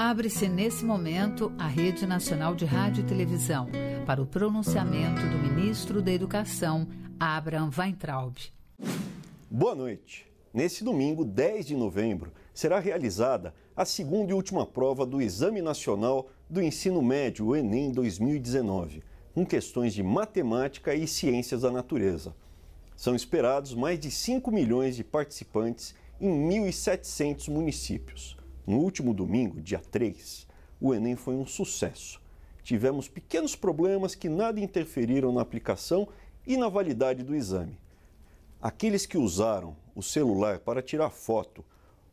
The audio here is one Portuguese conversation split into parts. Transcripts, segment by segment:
Abre-se nesse momento a Rede Nacional de Rádio e Televisão para o pronunciamento do ministro da Educação, Abraham Weintraub. Boa noite. Nesse domingo, 10 de novembro, será realizada a segunda e última prova do Exame Nacional do Ensino Médio, o Enem 2019, com questões de matemática e ciências da natureza. São esperados mais de 5 milhões de participantes em 1.700 municípios. No último domingo, dia 3, o Enem foi um sucesso. Tivemos pequenos problemas que nada interferiram na aplicação e na validade do exame. Aqueles que usaram o celular para tirar foto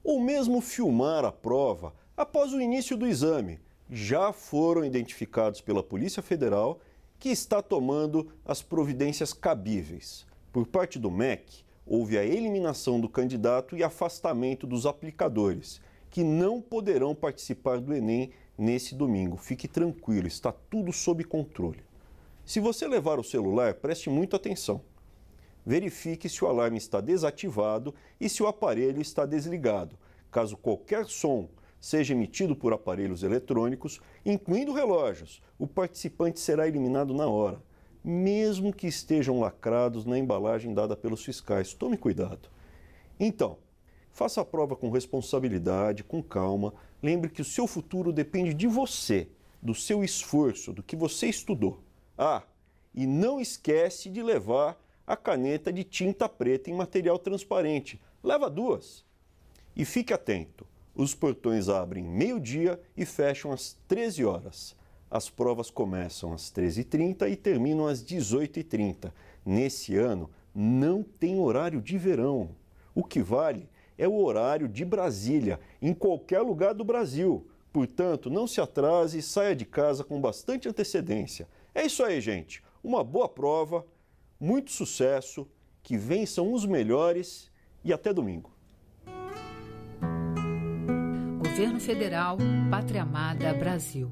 ou mesmo filmar a prova após o início do exame já foram identificados pela Polícia Federal, que está tomando as providências cabíveis. Por parte do MEC, houve a eliminação do candidato e afastamento dos aplicadores que não poderão participar do Enem nesse domingo. Fique tranquilo, está tudo sob controle. Se você levar o celular, preste muita atenção. Verifique se o alarme está desativado e se o aparelho está desligado. Caso qualquer som seja emitido por aparelhos eletrônicos, incluindo relógios, o participante será eliminado na hora, mesmo que estejam lacrados na embalagem dada pelos fiscais. Tome cuidado. Então, Faça a prova com responsabilidade, com calma. Lembre que o seu futuro depende de você, do seu esforço, do que você estudou. Ah, e não esquece de levar a caneta de tinta preta em material transparente. Leva duas. E fique atento. Os portões abrem meio-dia e fecham às 13 horas. As provas começam às 13h30 e terminam às 18h30. Nesse ano, não tem horário de verão. O que vale é o horário de Brasília, em qualquer lugar do Brasil. Portanto, não se atrase e saia de casa com bastante antecedência. É isso aí, gente. Uma boa prova, muito sucesso, que vençam os melhores e até domingo. Governo Federal, Pátria Amada Brasil.